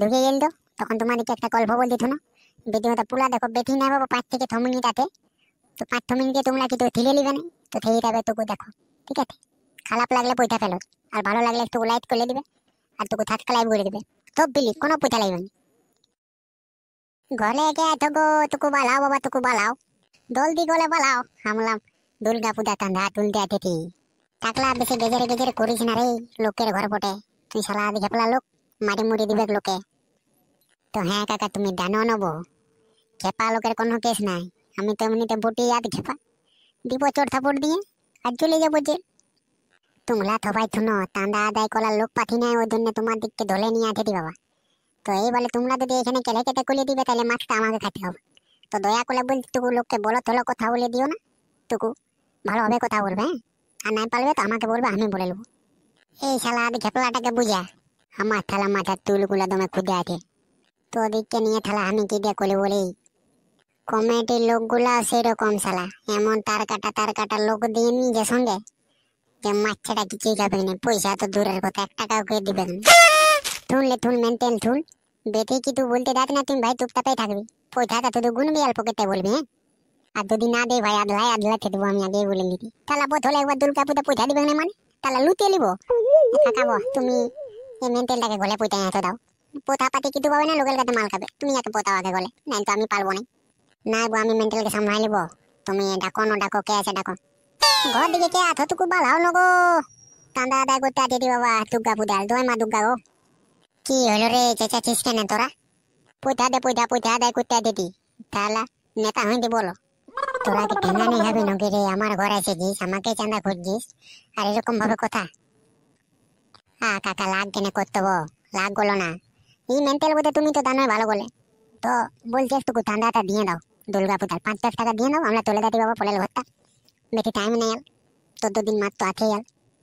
কে ধুয়ে তো তখন তোমাদেরকে একটা গল্প বলতে থো না বেদিমতা পুলা দেখো বেটি না বাবা পাঁচ থেকে থমিনি তাতে তো পাঁচ থমিন মিনিটে তোমরা কিন্তু ঠেলে নিবে না তো সেই হিসাবে তোকে দেখো ঠিক আছে খারাপ লাগলে পয়সা ফেলো আর ভালো লাগলে একটু লাইট করে দিবে আর তোকে থাকা লাইভ করে দিবে তো বিলি কোনো পয়সা লাগবে না ঘরে গে তোকে তোকে বালাও বাবা তোকে বালাও দোল দি গলে বালাও হামলাম দুর্গা পূজা কান্দা তুল দেয়া তেতি টাকলা বেশি গেজেরে গেজেরে করিস না রে লোকের ঘর বটে তুই শালা আদি ঘেপলা লোক মারি মুড়ি দিবে লোকে তো হ্যাঁ কাকা তুমি ডানো নেবো খেপা লোকের কোনো কেস নাই আমি তো এমনিতে বটি ইয়াদ খেপা দিব চোর থাপড় দিয়ে আর চলে যাবো যে তোমরা থবাই থুনো তান্দা আদায় করার লোক পাঠি নাই ওই জন্য তোমার দিককে ধলে নিয়ে আছে বাবা তো এই বলে তোমরা যদি এখানে কেলে কেটে খুলে দিবে তাহলে মাছটা আমাকে খাইতে হবে তো দয়া করে বলছি তুকু লোককে বলো তোলো কথা বলে দিও না তুকু ভালোভাবে কথা বলবে হ্যাঁ আর নাই পারবে তো আমাকে বলবে আমি বলে নেবো এই শালা আদি খেপলাটাকে বুঝা আমার থালা মাথার তুলগুলো তোমার খুদে আছে তোদেরকে নিয়ে থালা আমি কি দিয়ে করি বলি কমিটির লোকগুলা সেরকম সালা এমন তার কাটা তার কাটা লোক দিয়ে নি যে সঙ্গে যে মাছটা কিছুই যাবে না পয়সা তো দূরের কথা এক টাকাও করে দিবে না থুনলে থুন মেনটেন থুন বেটে কি তুই বলতে যাত না তুমি ভাই টুকটাপেই থাকবি পয়সাটা তুই গুনবি অল্প কেটে বলবি হ্যাঁ আর যদি না দে ভাই আধলাই আধলাই খেতে দেবো আমি আগে বলে নিবি তাহলে বোধ হলে একবার দুর্গাপুরে পয়সা দিবে না মানে তাহলে লুটিয়ে নিবো তুমি এই মেন্টেলটাকে গলে পুঁতে এত দাও পোতা পাতি কিন্তু পাবে না লোকের কাছে মাল খাবে তুমি একে পোতাও আগে গলে নাই তো আমি পারবো না না গো আমি মেন্টেলকে সামলাই নিব তুমি ডাকো না ডাকো কে আছে ডাকো ঘর দিকে কে আছো তুকু বালাও নগো কান্দা আদায় করতে আছে বাবা দুর্গা পুদাল দোয় মা দুর্গা গো কি হলো রে চেঁচাছিস কেন তোরা পুঁতা দে পুঁতা পুঁতা আদায় করতে আছে তাহলে নেতা হইতে বলো তোরা কি ঠেঙ্গা নেই খাবি নকি রে আমার ঘর এসেছিস আমাকে চাঁদা খুঁজছিস আর এরকম ভাবে কথা আ কাকা লাগ কেনে করতে লাগ গলো না এই মেন্টাল বোধে তুমি তো দানোয় ভালো বলে তো বলছি একটু ঠান্ডাটা দিয়ে দাও দুর্গা পূজার পাঁচ দশ টাকা দিয়ে দাও আমরা চলে যাচ্ছি বাবা পলের ঘরটা বেশি টাইম নেই চোদ্দ দিন মাত্র আছে এল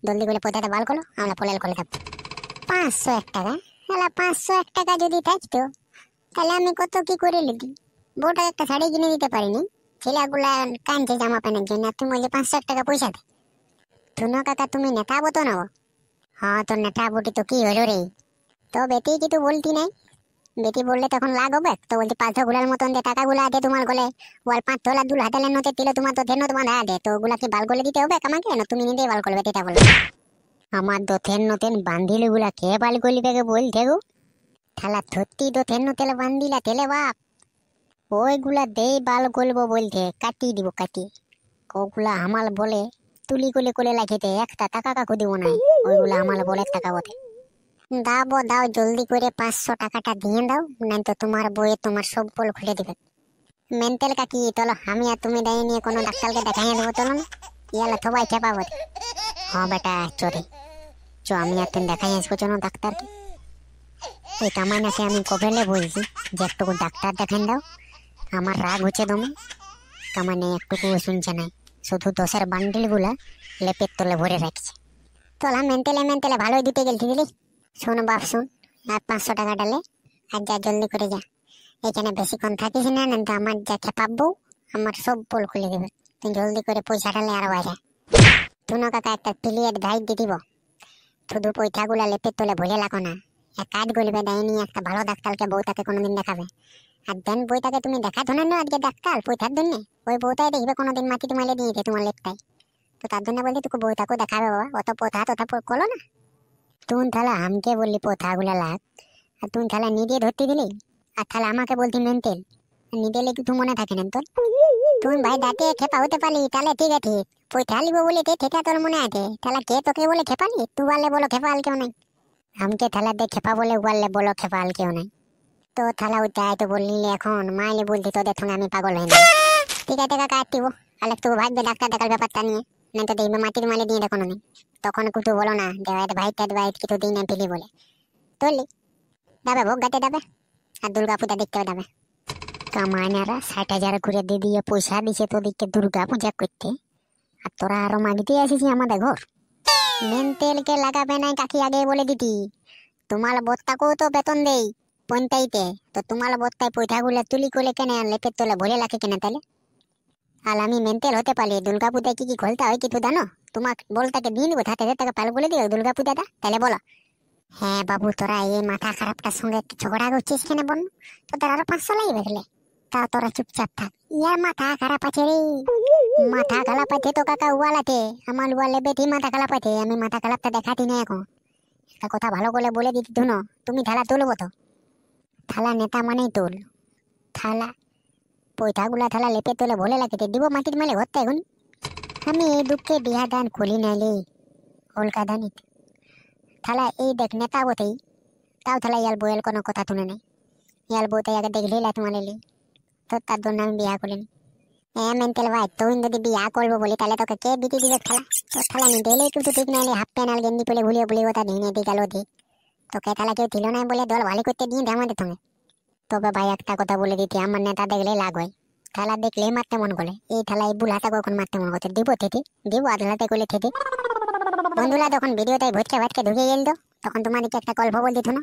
জলদি করে পোতাটা বাল করো আমরা পলেল করে থাকবো পাঁচশো এক টাকা তাহলে পাঁচশো এক টাকা যদি থাকতো তাহলে আমি কত কি করে লিখি বউটা একটা শাড়ি কিনে দিতে পারিনি ছেলেগুলা কানছে জামা প্যান্টের জন্য তুমি ওই যে পাঁচশো এক টাকা পয়সা দেয় ধুনো কাকা তুমি নেতা বতো নাও হ্যাঁ তোর নেটা বুটি তো কি হলো রে তো বেটি কিছু বলতি নাই বেটি বললে তখন লাগ হবে তো বলতে পাঁচ গুলার মতন দে টাকাগুলো আদে তোমার গলে ওর পাঁচ তোলা দুল হাতে নতে তিলো তোমার তো ধেন তোমার দে তো ওগুলা কি বাল গলে দিতে হবে আমাকে না তুমি নিজেই বাল করবে এটা বলো আমার দোথেন নতেন বান্ধিলগুলা কে বাল গলি গলিবে বল গো থালা ধরতি দোথেন নতেলে বান্ধিলা তেলে বাপ ওইগুলা দেই বাল গলবো বলতে কাটি দিব কাটি ওগুলা আমাল বলে তুলি কোলে কোলে লাগিতে একটা টাকা কাকু দিব না ওইগুলো আমার বলে টাকা বটে দাও দাও জলদি করে পাঁচশো টাকাটা দিয়ে দাও নাই তো তোমার বইয়ে তোমার সব বল খুলে দিবে মেন্টেল কাকি চলো আমি আর তুমি দেয় নিয়ে কোনো ডাক্তারকে দেখাইয়া দেবো চলো না ইয়ালে থবাই খেপা বটে হ্যাঁ বেটা চরে চ আমি আর তুমি দেখাই আসবো চলো ডাক্তারকে এই কামাইনাকে আমি কবেলে বলছি যে একটুকু ডাক্তার দেখেন দাও আমার রাগ হচ্ছে তোমার কামানে একটুকু শুনছে না শুধু দোষের বান্ডিলগুলা লেপের তলে ভরে রাখছে তোলা মেন্টেলে মেন্টেলে ভালোই দিতে গেল দিলি শোনো বাপ শোন আর পাঁচশো টাকা ডালে আর যা জলদি করে যা এখানে বেশিক্ষণ থাকিস না না তো আমার যা খেপাবো আমার সব পোল খুলে দেবে তুই জলদি করে পয়সা ডালে আরও বাইরে তুন কাকা একটা প্লেট ভাই দিয়ে দিব শুধু পয়সাগুলা লেপের তলে ভরে লাগো না এক কাজ করবে দেয়নি একটা ভালো ডাক্তারকে বউ তাকে কোনোদিন দেখাবে আর দেন বইটাকে তুমি দেখা ধরে না আজকে ডাক্তার পয়তার জন্য ওই বউটাই দেখবে কোনোদিন মাটি তোমালে দিয়েছে তোমার লেপটাই তো তার জন্য বলি তোকে বইটাকে দেখাবে বাবা অত পোথা তোথা করলো না তুই তাহলে আমকে বললি পোথাগুলো লাগ আর তুই তাহলে নিজে ধরতে দিলি আর তাহলে আমাকে বলতি মেন্টেল নিদেলে কিছু মনে থাকে না তোর তুই ভাই দাঁতে খেপা হতে পারলি তাহলে ঠিক আছে পয়সা লিব বলে তে ঠেকা তোর মনে আছে তাহলে কে তোকে বলে খেপালি তুই বললে বলো খেপাল কেউ নাই আমকে তাহলে দে খেপা বলে উয়ারলে বলো খেপাল কেউ নাই তো থালা উঠায় তো বললি এখন মাইলে বলতি তোদের সঙ্গে আমি পাগল হই না ঠিক আছে কাকা আটটিব আলেক তবু ভাববে ডাক্তার দেখার ব্যাপারটা নিয়ে না তো দেখবে মাটির মালে দিয়ে দেখো নেই তখন কুটু বলো না দেওয়াতে ভাই ভাই তাত ভাই কিছু দিন না পেলি বলে তুললি দাবে ভোগ গাতে দাবে আর দুর্গা পূজা দেখতে দাবে কামায়নারা ষাট হাজার করে দিয়ে দিয়ে পয়সা দিছে তোদেরকে দুর্গা পূজা করতে আর তোরা আরো মাগিতে আসিস আমাদের ঘর মেন তেলকে লাগাবে না কাকি আগে বলে দিতি তোমার বত্তাকেও তো বেতন দেই পন্তাইতে তো তোমার বত্তায় পৈঠাগুলা তুলি কোলে কেন আনলে পেট তোলা ভরে লাগে কেন তাহলে আল আমি মেন্টেল হতে পারি দুর্গা পূজায় কি কি ঘোলতা হয় কি তো জানো তোমার বলতাকে দিন গো থাকে তাকে পাল বলে দিও দুর্গা দা তাহলে বলো হ্যাঁ বাবু তোরা এই মাথা খারাপটার সঙ্গে একটু ঝগড়া করছিস কেন বোন তোদের আরো পাঁচশো লাই গেলে তা তোরা চুপচাপ থাক ইয়ার মাথা খারাপ আছে রে মাথা খারাপ আছে তো কাকা ওয়ালাতে আমার ওয়ালে বেটি মাথা খারাপ আছে আমি মাথা খারাপটা দেখাতি না এখন একটা কথা ভালো করে বলে দিতি ধুনো তুমি ঢালা তুলবো তো থালা নেতা মানেই তোল থালা পৈঠাগুলা থালা লেপে তোলে ভোলে লাগে দিব মাটির মেলে ঘরতে এখন আমি এই দুঃখে বিহা দান খুলি নাইলে অলকা দানিত থালা এই দেখ নেতা বতেই তাও থালা ইয়াল বইয়ের কোনো কথা তুলে নাই ইয়াল বউতে আগে দেখলি লা তোমার এলি তো তার জন্য আমি বিয়া করিনি হ্যাঁ তেল ভাই তুই যদি বিয়া করবো বলি তাহলে তোকে কে বিটি দিবে খেলা তোর খেলা নি দিলে একটু ঠিক নাইলে হাফ প্যান্ট আর পেলে ভুলিয়ে ভুলিয়ে কথা নিয়ে দিয়ে গেল দিয়ে তোকে তাহলে কেউ দিল না বলে দল ভালো করতে দিয়ে আমাদের তুমি তবে ভাই একটা কথা বলে দিতে আমার নেতা দেখলে লাগ হয় থালা দেখলে মারতে মন করে এই থালায় বুলাটা কখন মারতে মন করতে দিব থেকে দিব আধলাতে করলে থেকে বন্ধুরা যখন ভিডিওটাই ভটকে ভাটকে ঢুকে গেল তখন তোমাদেরকে একটা গল্প বলতে না